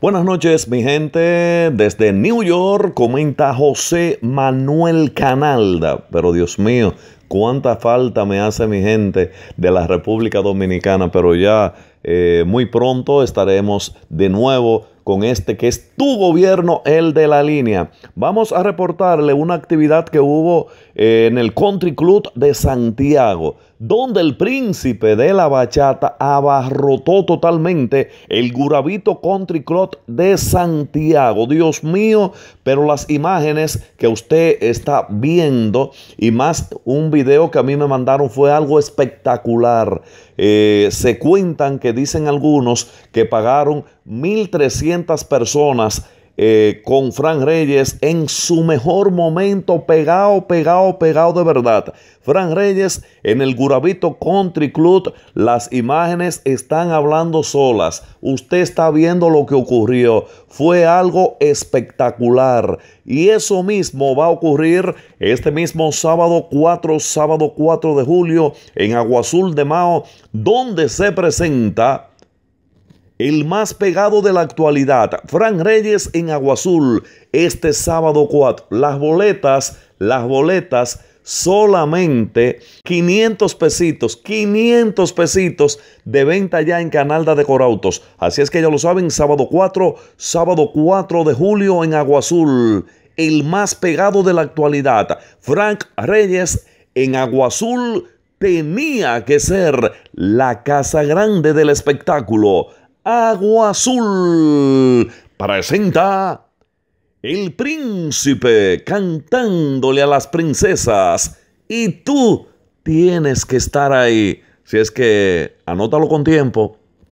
Buenas noches, mi gente. Desde New York comenta José Manuel Canalda. Pero Dios mío, cuánta falta me hace mi gente de la República Dominicana. Pero ya eh, muy pronto estaremos de nuevo con este que es tu gobierno, el de la línea. Vamos a reportarle una actividad que hubo eh, en el Country Club de Santiago donde el príncipe de la bachata abarrotó totalmente el Gurabito Country Club de Santiago. Dios mío, pero las imágenes que usted está viendo y más un video que a mí me mandaron fue algo espectacular. Eh, se cuentan que dicen algunos que pagaron 1.300 personas eh, con Fran Reyes en su mejor momento, pegado, pegado, pegado de verdad. Fran Reyes en el Gurabito Country Club, las imágenes están hablando solas. Usted está viendo lo que ocurrió. Fue algo espectacular. Y eso mismo va a ocurrir este mismo sábado 4, sábado 4 de julio en Agua Azul de Mao, donde se presenta el más pegado de la actualidad, Frank Reyes en Agua Azul, este sábado 4. Las boletas, las boletas, solamente 500 pesitos, 500 pesitos de venta ya en Canalda de Corautos. Así es que ya lo saben, sábado 4, sábado 4 de julio en Agua Azul, el más pegado de la actualidad, Frank Reyes en Agua Azul tenía que ser la casa grande del espectáculo. Agua Azul presenta El príncipe cantándole a las princesas y tú tienes que estar ahí. Si es que anótalo con tiempo